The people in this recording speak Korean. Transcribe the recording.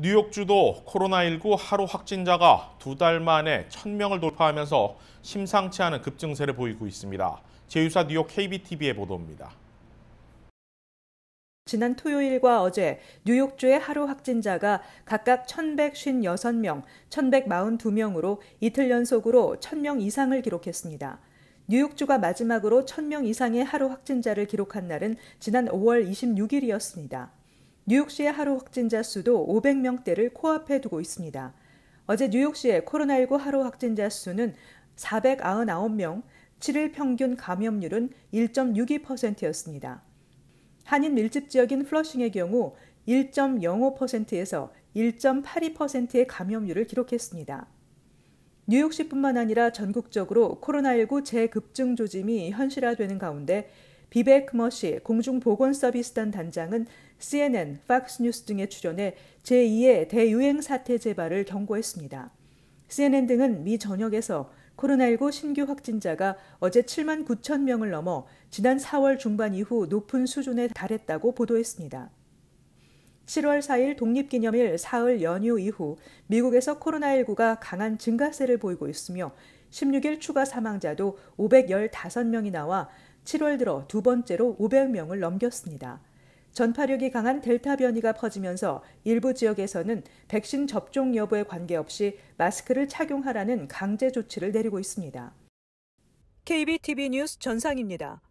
뉴욕주도 코로나19 하루 확진자가 두 달 만에 1,000명을 돌파하면서 심상치 않은 급증세를 보이고 있습니다. 제휴사 뉴욕 KBTV의 보도입니다. 지난 토요일과 어제 뉴욕주의 하루 확진자가 각각 1,156명, 1,142명으로 이틀 연속으로 1,000명 이상을 기록했습니다. 뉴욕주가 마지막으로 1,000명 이상의 하루 확진자를 기록한 날은 지난 5월 26일이었습니다. 뉴욕시의 하루 확진자 수도 500명대를 코앞에 두고 있습니다. 어제 뉴욕시의 코로나19 하루 확진자 수는 499명, 7일 평균 감염률은 1.62%였습니다. 한인 밀집 지역인 플러싱의 경우 1.05%에서 1.82%의 감염률을 기록했습니다. 뉴욕시뿐만 아니라 전국적으로 코로나19 재급증 조짐이 현실화되는 가운데 비베크 머시 공중보건서비스단 단장은 CNN, 팍스뉴스 등에 출연해 제2의 대유행 사태 재발을 경고했습니다. CNN 등은 미 전역에서 코로나19 신규 확진자가 어제 7만 9천 명을 넘어 지난 4월 중반 이후 높은 수준에 달했다고 보도했습니다. 7월 4일 독립기념일 사흘 연휴 이후 미국에서 코로나19가 강한 증가세를 보이고 있으며 16일 추가 사망자도 515명이 나와 7월 들어 두 번째로 500명을 넘겼습니다. 전파력이 강한 델타 변이가 퍼지면서 일부 지역에서는 백신 접종 여부에 관계없이 마스크를 착용하라는 강제 조치를 내리고 있습니다. KBTV 뉴스 전상입니다.